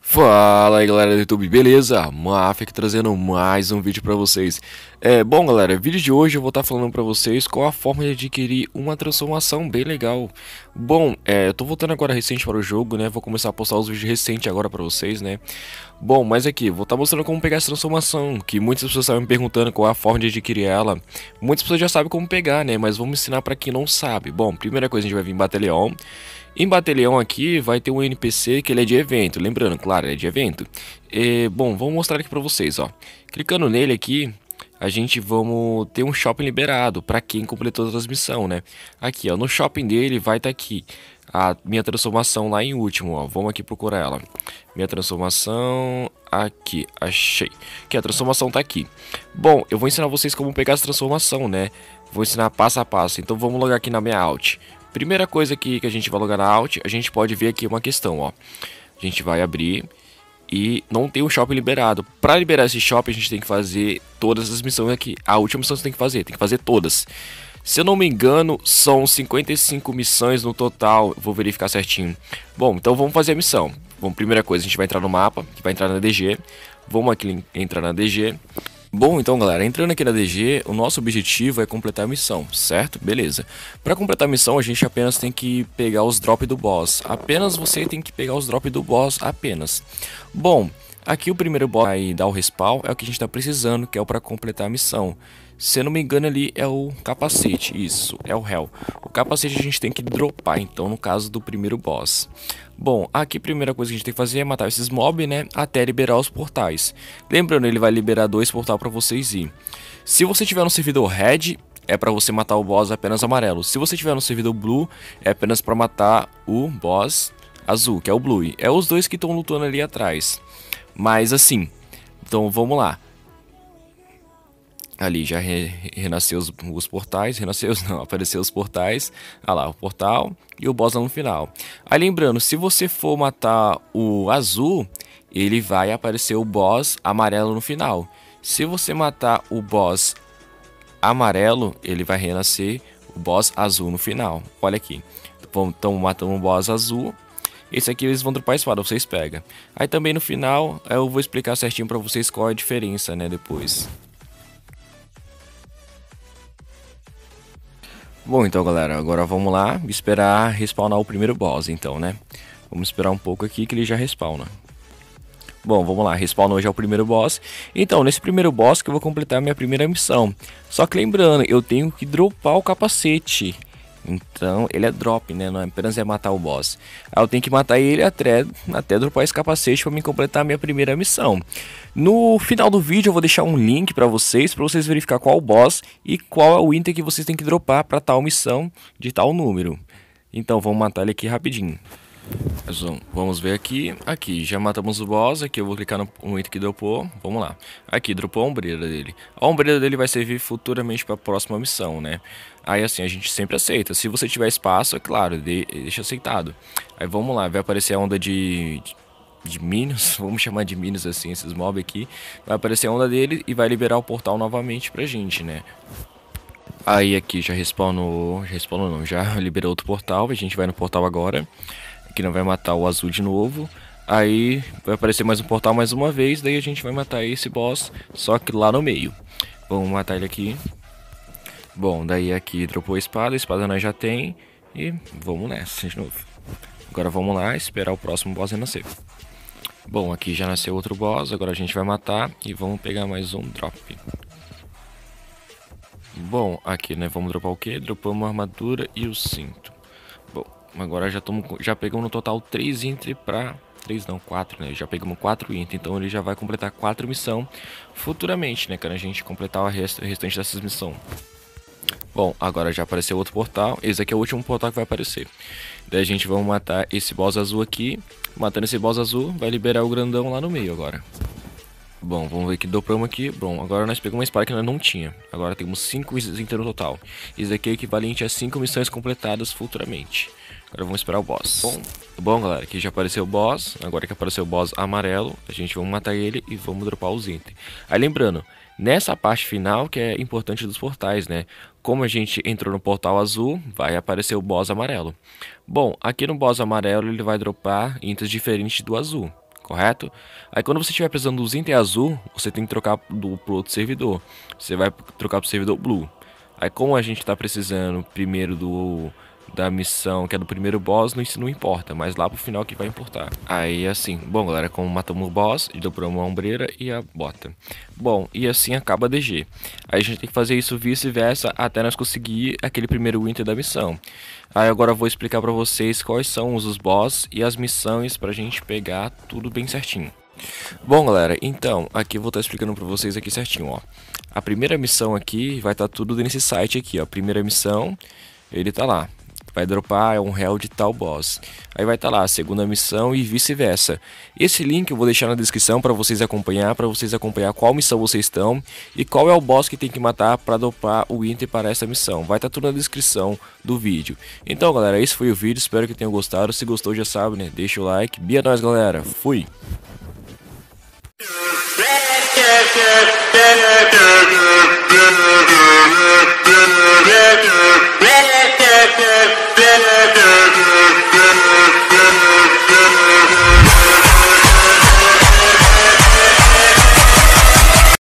Fala aí galera do YouTube, beleza? Mafia aqui trazendo mais um vídeo pra vocês É, bom galera, vídeo de hoje eu vou estar tá falando pra vocês qual a forma de adquirir uma transformação bem legal Bom, é, eu tô voltando agora recente para o jogo, né, vou começar a postar os vídeos recentes agora pra vocês, né Bom, mas aqui, vou estar tá mostrando como pegar essa transformação, que muitas pessoas estavam me perguntando qual a forma de adquirir ela Muitas pessoas já sabem como pegar, né, mas vamos ensinar pra quem não sabe Bom, primeira coisa a gente vai vir em Batalhão em Batalhão aqui vai ter um NPC que ele é de evento, lembrando, claro, ele é de evento. E, é, bom, vou mostrar aqui para vocês, ó. Clicando nele aqui, a gente vamos ter um shopping liberado para quem completou a transmissão, né? Aqui, ó, no shopping dele vai estar tá aqui a minha transformação lá em último, ó. Vamos aqui procurar ela. Minha transformação aqui, achei. Que a transformação tá aqui. Bom, eu vou ensinar vocês como pegar essa transformação, né? Vou ensinar passo a passo. Então vamos logar aqui na minha alt. Primeira coisa que, que a gente vai logar na Alt, a gente pode ver aqui uma questão, ó. A gente vai abrir e não tem o shopping liberado. Para liberar esse shopping, a gente tem que fazer todas as missões aqui. A última missão você tem que fazer, tem que fazer todas. Se eu não me engano, são 55 missões no total. Vou verificar certinho. Bom, então vamos fazer a missão. Bom, primeira coisa, a gente vai entrar no mapa, que vai entrar na DG. Vamos aqui entrar na DG. Bom, então galera, entrando aqui na DG, o nosso objetivo é completar a missão, certo? Beleza. Para completar a missão, a gente apenas tem que pegar os drops do boss. Apenas você tem que pegar os drops do boss, apenas. Bom, Aqui o primeiro boss aí dar o respawn é o que a gente está precisando, que é o para completar a missão. Se eu não me engano ali é o capacete, isso, é o Hell. O capacete a gente tem que dropar, então, no caso do primeiro boss. Bom, aqui a primeira coisa que a gente tem que fazer é matar esses mobs, né, até liberar os portais. Lembrando, ele vai liberar dois portais para vocês ir. Se você tiver no servidor Red, é para você matar o boss apenas amarelo. Se você tiver no servidor Blue, é apenas para matar o boss azul, que é o Blue. É os dois que estão lutando ali atrás. Mas assim, então vamos lá. Ali já re renasceu os, os, portais, renasceu não, apareceu os portais. Ah lá, o portal e o boss lá no final. Aí lembrando, se você for matar o azul, ele vai aparecer o boss amarelo no final. Se você matar o boss amarelo, ele vai renascer o boss azul no final. Olha aqui. Então matamos o boss azul esse aqui eles vão dropar a espada, vocês pegam. Aí também no final eu vou explicar certinho pra vocês qual é a diferença, né, depois. Bom, então galera, agora vamos lá esperar respawnar o primeiro boss, então, né? Vamos esperar um pouco aqui que ele já respawna. Bom, vamos lá, respawnou já o primeiro boss. Então, nesse primeiro boss que eu vou completar a minha primeira missão. Só que lembrando, eu tenho que dropar o capacete. Então, ele é drop, né? Não é apenas é matar o boss. Aí eu tenho que matar ele até, até dropar esse capacete para me completar a minha primeira missão. No final do vídeo eu vou deixar um link para vocês, para vocês verificar qual boss e qual é o item que vocês têm que dropar para tal missão de tal número. Então, vamos matar ele aqui rapidinho. Vamos ver aqui. Aqui, já matamos o boss. Aqui eu vou clicar no item que dropou. Vamos lá. Aqui, dropou a ombreira dele. A ombreira dele vai servir futuramente para a próxima missão, né? Aí assim, a gente sempre aceita. Se você tiver espaço, é claro, deixa aceitado. Aí vamos lá, vai aparecer a onda de, de Minions, vamos chamar de Minions assim, esses mob aqui. Vai aparecer a onda dele e vai liberar o portal novamente pra gente, né? Aí aqui já respawnou, já respawnou não, já liberou outro portal, a gente vai no portal agora que não vai matar o azul de novo. Aí vai aparecer mais um portal mais uma vez, daí a gente vai matar esse boss, só que lá no meio. Vamos matar ele aqui. Bom, daí aqui dropou a espada, a espada nós já tem. E vamos nessa de novo. Agora vamos lá esperar o próximo boss renascer. Bom, aqui já nasceu outro boss, agora a gente vai matar e vamos pegar mais um drop. Bom, aqui né, vamos dropar o que? Dropamos a armadura e o cinto. Agora já, tomo, já pegamos no total 3 entre para 3 não, 4, né? Já pegamos 4 entre, então ele já vai completar 4 missão futuramente, né, quando A gente completar o, resto, o restante dessas missões. Bom, agora já apareceu outro portal, esse aqui é o último portal que vai aparecer. Daí a gente vai matar esse boss azul aqui, matando esse boss azul, vai liberar o grandão lá no meio agora. Bom, vamos ver que dobramos aqui. Bom, agora nós pegamos uma espada que nós não tinha. Agora temos 5 itens no total. Isso aqui é equivalente a 5 missões completadas futuramente. Agora vamos esperar o boss. Tá bom, tá bom, galera, aqui já apareceu o boss. Agora que apareceu o boss amarelo, a gente vai matar ele e vamos dropar os itens. Aí lembrando, nessa parte final que é importante dos portais, né? Como a gente entrou no portal azul, vai aparecer o boss amarelo. Bom, aqui no boss amarelo ele vai dropar itens diferentes do azul correto? Aí quando você estiver precisando dos itens azul, você tem que trocar do, pro outro servidor. Você vai trocar pro servidor blue. Aí como a gente está precisando primeiro do da missão, que é do primeiro boss, não, isso não importa, mas lá pro final que vai importar. Aí assim, bom galera, como matamos o boss, dobramos a ombreira e a bota. Bom, e assim acaba a DG. Aí a gente tem que fazer isso vice-versa até nós conseguir aquele primeiro Winter da missão. Aí agora eu vou explicar para vocês quais são os boss e as missões pra gente pegar tudo bem certinho. Bom galera, então, aqui eu vou estar tá explicando para vocês aqui certinho, ó. A primeira missão aqui vai estar tá tudo nesse site aqui, ó. Primeira missão, ele tá lá vai dropar é um réu de tal boss. Aí vai estar tá lá, segunda missão e vice-versa. Esse link eu vou deixar na descrição para vocês acompanhar, para vocês acompanhar qual missão vocês estão e qual é o boss que tem que matar para dropar o item para essa missão. Vai estar tá tudo na descrição do vídeo. Então galera, esse foi o vídeo, espero que tenham gostado. Se gostou já sabe, né? Deixa o like. Bia nós galera, fui!